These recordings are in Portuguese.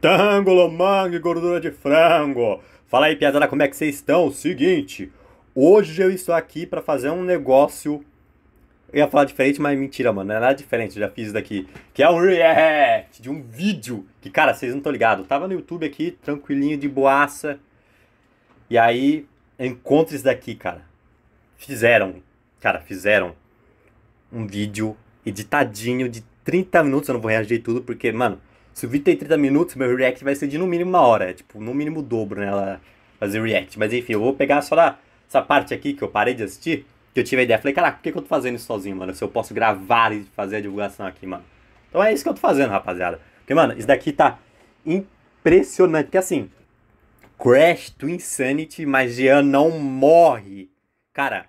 Tango, lomango e gordura de frango. Fala aí, piazada, como é que vocês estão? Seguinte, hoje eu estou aqui para fazer um negócio. Eu ia falar diferente, mas mentira, mano. Não é nada diferente, eu já fiz isso daqui. Que é um react de um vídeo. Que, cara, vocês não estão ligados. Tava no YouTube aqui, tranquilinho, de boaça. E aí, encontro isso daqui, cara. Fizeram, cara, fizeram um vídeo editadinho de 30 minutos. Eu não vou reagir tudo, porque, mano, se o vídeo tem 30 minutos, meu react vai ser de no mínimo uma hora. É, tipo, no mínimo o dobro, né? Ela fazer react. Mas enfim, eu vou pegar só da, essa parte aqui que eu parei de assistir. Que eu tive a ideia. Falei, caraca, por que, que eu tô fazendo isso sozinho, mano? Se eu posso gravar e fazer a divulgação aqui, mano. Então é isso que eu tô fazendo, rapaziada. Porque, mano, isso daqui tá impressionante. Porque assim, Crash to Insanity, mas Jean não morre. Cara,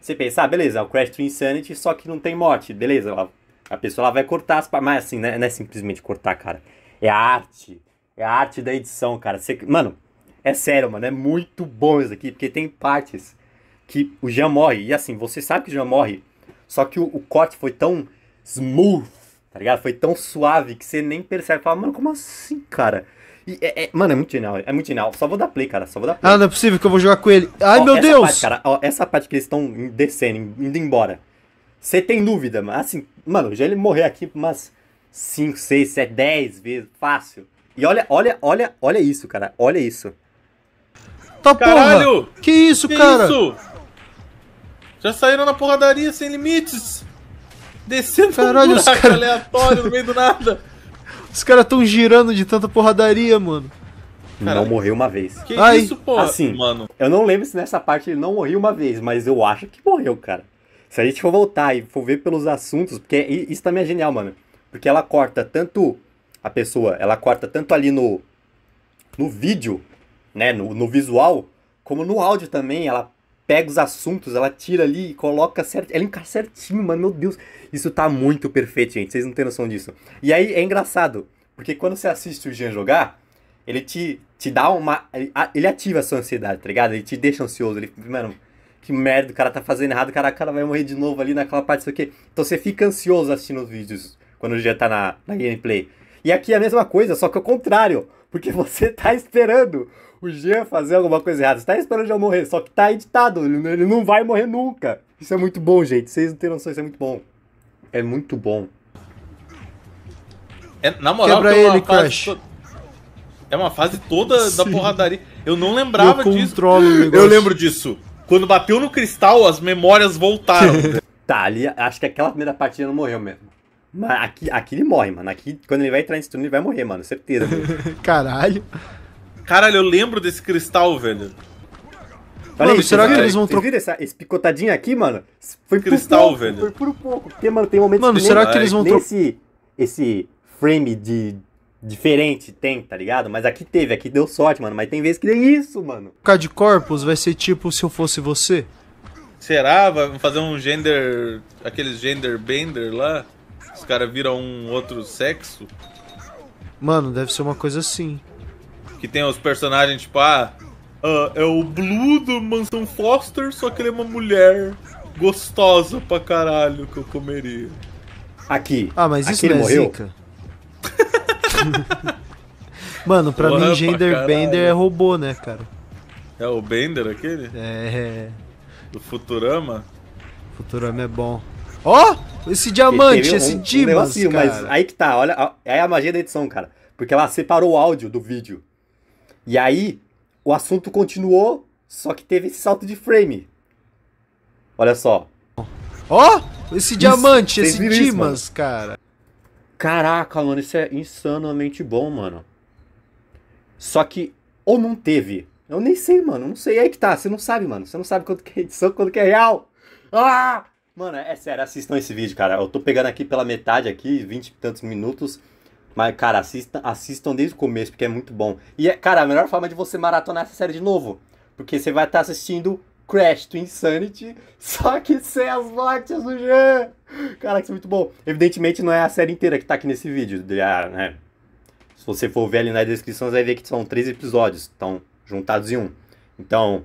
você pensa, ah, beleza, é o Crash to Insanity, só que não tem morte. Beleza, a pessoa ela vai cortar as partes, mas assim, né? não é simplesmente cortar, cara. É a arte. É a arte da edição, cara. Você... Mano, é sério, mano. É muito bom isso aqui, porque tem partes que o Jean morre. E assim, você sabe que o Jean morre, só que o, o corte foi tão smooth, tá ligado? Foi tão suave que você nem percebe. Fala, mano, como assim, cara? É, é, mano, é muito genial, é muito genial. Só vou dar play, cara. Só vou dar play. Ah, não é possível que eu vou jogar com ele. Ai, ó, meu Deus! Parte, cara, ó, essa parte que eles estão descendo, indo embora. Você tem dúvida, mas assim, mano, já ele morreu aqui umas 5, 6, 7, 10 vezes, fácil. E olha, olha, olha, olha isso, cara. Olha isso. Tá Caralho! Porra. Que isso, que cara? Isso? Já saíram na porradaria sem limites. Descendo Caralho, um buraco cara... aleatório no meio do nada. Os caras tão girando de tanta porradaria, mano. Caralho. Não morreu uma vez. Que Ai. isso, pô? Assim, mano. Eu não lembro se nessa parte ele não morreu uma vez, mas eu acho que morreu, cara. Se a gente for voltar e for ver pelos assuntos, porque isso também é genial, mano. Porque ela corta tanto a pessoa, ela corta tanto ali no, no vídeo, né, no, no visual, como no áudio também. Ela pega os assuntos, ela tira ali e coloca certinho. Ela encaixa certinho, mano. Meu Deus, isso tá muito perfeito, gente. Vocês não têm noção disso. E aí é engraçado, porque quando você assiste o Jean jogar, ele te, te dá uma. Ele ativa a sua ansiedade, tá ligado? Ele te deixa ansioso. Ele, mano, que merda, o cara tá fazendo errado, cara, o cara vai morrer de novo ali naquela parte, sei o quê. Então você fica ansioso assistindo os vídeos quando já tá na, na gameplay. E aqui é a mesma coisa, só que ao contrário, porque você tá esperando o Jean fazer alguma coisa errada. Você tá esperando o Jean morrer, só que tá editado, ele não vai morrer nunca. Isso é muito bom, gente. Vocês não têm noção, isso é muito bom. É muito bom. É, na moral, Quebra ele, Crash. To... É uma fase toda Sim. da porradaria. Eu não lembrava eu disso. Eu lembro disso. Quando bateu no cristal, as memórias voltaram. tá, ali acho que aquela primeira partida não morreu mesmo. Mas aqui, aqui ele morre, mano. Aqui, quando ele vai entrar nesse turno, ele vai morrer, mano. Certeza. Caralho. Caralho, eu lembro desse cristal, velho. mano, será que eles vão trocar? Essa, esse picotadinho aqui, mano? Foi cristal, pouco, velho. Foi por um pouco. Porque, mano, tem momentos mano, que será que eles vão trocar? Esse, esse frame de diferente tem, tá ligado? Mas aqui teve, aqui deu sorte, mano. Mas tem vezes que tem isso, mano. Ficar de corpos vai ser tipo se eu fosse você? Será? Vai fazer um gender. aqueles gender bender lá? Os caras viram um outro sexo? Mano, deve ser uma coisa assim. Que tem os personagens tipo, ah. Uh, é o Blue do Mansão Foster, só que ele é uma mulher gostosa pra caralho que eu comeria. Aqui. Ah, mas isso aqui não é morreu. Zica. Mano, pra Porra, mim, Gender pra Bender é robô, né, cara? É o Bender aquele? É. é. Do Futurama? Futurama é bom. Ó! Oh, esse diamante, um, esse Dimas, um Mas aí que tá, olha, é a magia da edição, cara. Porque ela separou o áudio do vídeo. E aí, o assunto continuou, só que teve esse salto de frame. Olha só. Ó! Oh, esse diamante, isso, esse Dimas, isso, cara. Caraca, mano, isso é insanamente bom, mano. Só que, ou não teve. Eu nem sei, mano. Não sei. É aí que tá. Você não sabe, mano. Você não sabe quanto que é edição, quanto que é real. Ah! Mano, é sério, assistam esse vídeo, cara. Eu tô pegando aqui pela metade aqui, vinte e tantos minutos. Mas, cara, assistam, assistam desde o começo, porque é muito bom. E, é, cara, a melhor forma de você maratonar essa série de novo. Porque você vai estar tá assistindo Crash to Insanity, só que sem as mortes do Jean. Cara, isso é muito bom. Evidentemente não é a série inteira que tá aqui nesse vídeo, ah, né? Se você for ver ali na descrição, você vai ver que são três episódios, estão juntados em um. Então,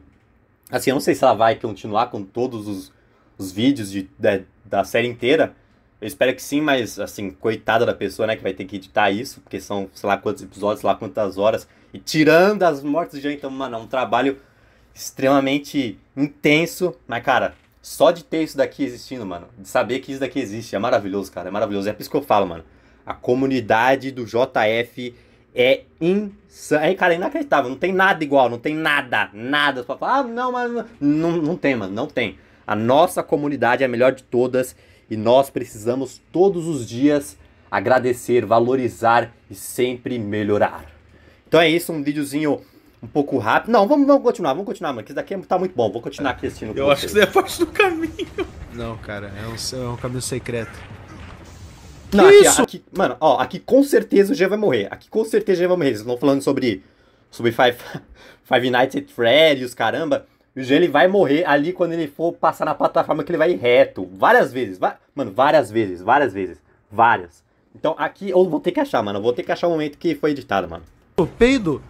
assim, eu não sei se ela vai continuar com todos os, os vídeos de, de, da série inteira. Eu espero que sim, mas, assim, coitada da pessoa, né, que vai ter que editar isso, porque são sei lá quantos episódios, sei lá quantas horas. E tirando as mortes do Jean, então, mano, é um trabalho extremamente intenso. Mas, cara, só de ter isso daqui existindo, mano, de saber que isso daqui existe, é maravilhoso, cara, é maravilhoso. É por isso que eu falo, mano. A comunidade do JF é insana. É, cara, é inacreditável. Não tem nada igual, não tem nada, nada. Só fala, ah, não, mas. Não, não, não tem, mano, não tem. A nossa comunidade é a melhor de todas e nós precisamos todos os dias agradecer, valorizar e sempre melhorar. Então é isso, um videozinho um pouco rápido. Não, vamos, vamos continuar, vamos continuar, mano. Que isso daqui é, tá muito bom. Vou continuar é. aqui assistindo. Eu acho vocês. que isso é parte do caminho. Não, cara, é um, é um caminho secreto. Não, aqui, isso? Aqui, mano, ó, aqui com certeza o G vai morrer. Aqui com certeza o G vai morrer. Vocês estão falando sobre, sobre Five, Five Nights at Freddy's, caramba. O G ele vai morrer ali quando ele for passar na plataforma que ele vai ir reto. Várias vezes. Va mano, várias vezes, várias vezes. Várias. Então aqui eu vou ter que achar, mano. Eu vou ter que achar o momento que foi editado, mano. O peido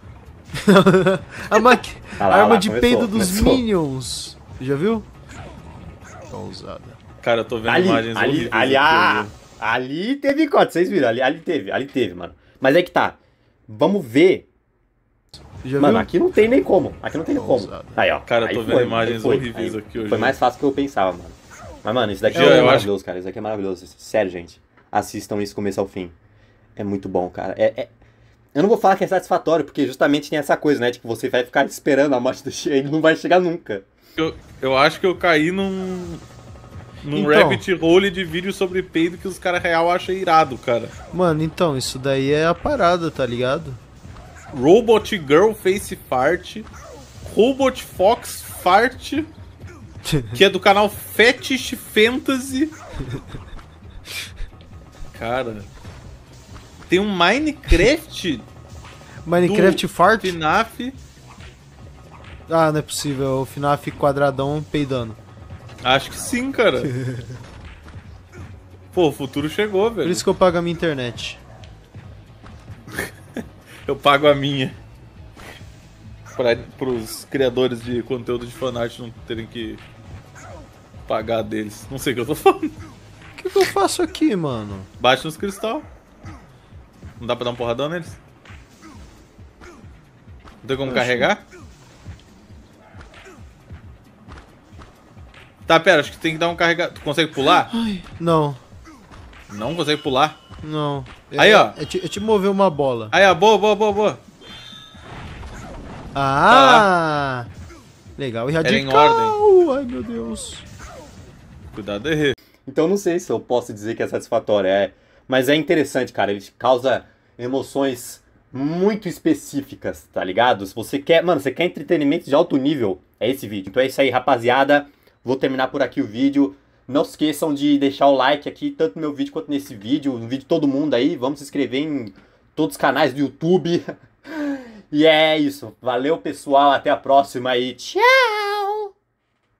Tá a arma lá, de começou, peido dos começou. Minions. Já viu? Tá ousada. Cara, eu tô vendo ali, imagens ali, ali, ah, ali teve corte, vocês viram? Ali, ali teve, ali teve, mano. Mas é que tá. Vamos ver. Já mano, viu? aqui não tem nem como. Aqui não tem nem tá como. Aí, ó. Cara, eu tô vendo imagens foi, horríveis aí, aqui hoje. Foi mais fácil que eu pensava, mano. Mas, mano, isso daqui é maravilhoso, acho... cara. Isso daqui é maravilhoso. Sério, gente. Assistam isso começo ao fim. É muito bom, cara. É, é, eu não vou falar que é satisfatório, porque justamente tem essa coisa, né? De que você vai ficar esperando a morte do Shane, ele não vai chegar nunca. Eu, eu acho que eu caí num. Num então, rabbit hole de vídeo sobre peido que os caras real acham irado, cara. Mano, então, isso daí é a parada, tá ligado? Robot Girl Face Fart. Robot Fox Fart. que é do canal Fetish Fantasy. Cara. Tem um Minecraft. Minecraft Fart? FNAF. Ah, não é possível. O FNAF quadradão peidando. Acho que sim, cara. Pô, o futuro chegou, velho. Por isso que eu pago a minha internet. eu pago a minha. Para os criadores de conteúdo de fanart não terem que pagar deles. Não sei o que eu tô falando. O que, que eu faço aqui, mano? Bate nos cristal. Não dá pra dar um porradão neles? Não tem como acho... carregar? Tá, pera, acho que tem que dar um carregar. Tu consegue pular? Ai. Não. Não consegue pular? Não. Eu, aí, ó. Eu, te, eu te mover uma bola. Aí, ó. Boa, boa, boa, boa. Ah! Tá legal. E radical. Era em ordem. Ai, meu Deus. Cuidado aí. Então, não sei se eu posso dizer que é satisfatório. É mas é interessante, cara. Ele causa emoções muito específicas, tá ligado? Se você quer, mano, você quer entretenimento de alto nível, é esse vídeo. Então é isso aí, rapaziada. Vou terminar por aqui o vídeo. Não se esqueçam de deixar o like aqui, tanto no meu vídeo quanto nesse vídeo, no vídeo de todo mundo aí. Vamos se inscrever em todos os canais do YouTube. e é isso. Valeu, pessoal. Até a próxima e tchau!